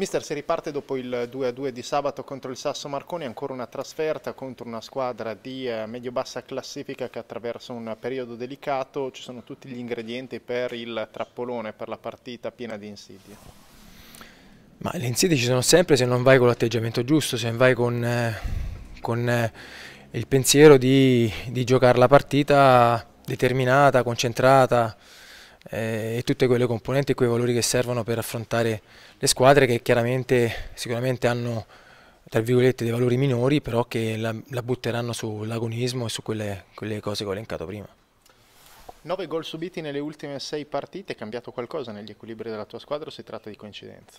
Mister, si riparte dopo il 2-2 di sabato contro il Sasso Marconi, ancora una trasferta contro una squadra di eh, medio-bassa classifica che attraversa un periodo delicato, ci sono tutti gli ingredienti per il trappolone, per la partita piena di insidie. Ma le insidie ci sono sempre se non vai con l'atteggiamento giusto, se non vai con, eh, con eh, il pensiero di, di giocare la partita determinata, concentrata, eh, e tutte quelle componenti e quei valori che servono per affrontare le squadre che chiaramente sicuramente hanno tra virgolette dei valori minori però che la, la butteranno sull'agonismo e su quelle, quelle cose che ho elencato prima. 9 gol subiti nelle ultime 6 partite, è cambiato qualcosa negli equilibri della tua squadra o si tratta di coincidenza?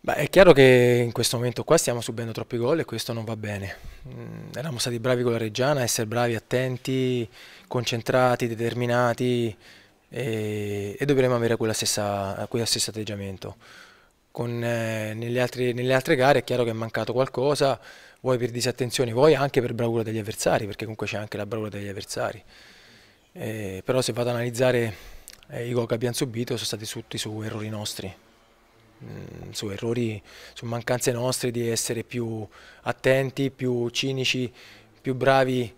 Beh, è chiaro che in questo momento qua stiamo subendo troppi gol e questo non va bene. Mm, eravamo stati bravi con la Reggiana, essere bravi, attenti, concentrati, determinati e, e dovremmo avere quella quello stesso atteggiamento. Con, eh, nelle, altre, nelle, altre, gare è chiaro che è mancato qualcosa, vuoi per disattenzione, vuoi anche per bravura degli avversari, perché comunque c'è anche la bravura degli avversari. Eh, però se vado ad analizzare eh, i gol che abbiamo subito sono stati tutti su errori nostri Mm, su errori, su mancanze nostre di essere più attenti, più cinici, più bravi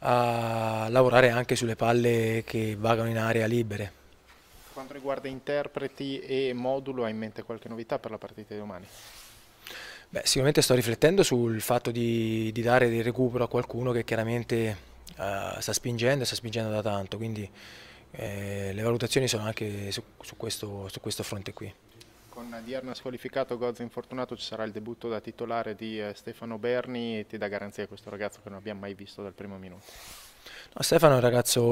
a lavorare anche sulle palle che vagano in area libere. Quanto riguarda interpreti e modulo, hai in mente qualche novità per la partita di domani? Beh, sicuramente sto riflettendo sul fatto di, di, dare del recupero a qualcuno che chiaramente uh, sta spingendo e sta spingendo da tanto, quindi eh, le valutazioni sono anche su, su, questo, su questo fronte qui. Con Dierna squalificato, Gozzo infortunato, ci sarà il debutto da titolare di eh, Stefano Berni e ti dà garanzia a questo ragazzo che non abbiamo mai visto dal primo minuto. No, Stefano è un ragazzo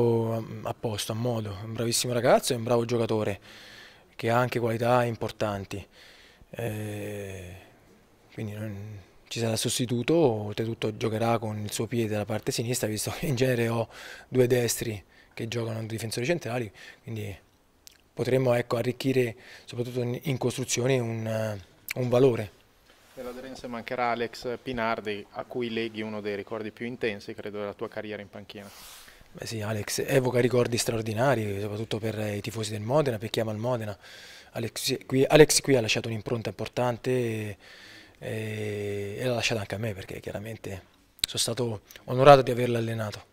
mm, a posto, a modo, un bravissimo ragazzo e un bravo giocatore che ha anche qualità importanti. Eh, quindi non, ci sarà sostituto, oltretutto giocherà con il suo piede dalla parte sinistra, visto che in genere ho due destri che giocano difensori centrali, quindi potremmo ecco, arricchire soprattutto in, in costruzione un, eh, un valore. Dell'aderenza mancherà Alex Pinardi, a cui leghi uno dei ricordi più intensi, credo, della tua carriera in panchina. Beh sì, Alex evoca ricordi straordinari, soprattutto per i tifosi del Modena, per chi ama il Modena. Alex qui, Alex qui ha lasciato un'impronta importante e, e l'ha lasciata anche a me, perché chiaramente sono stato onorato di averlo allenato.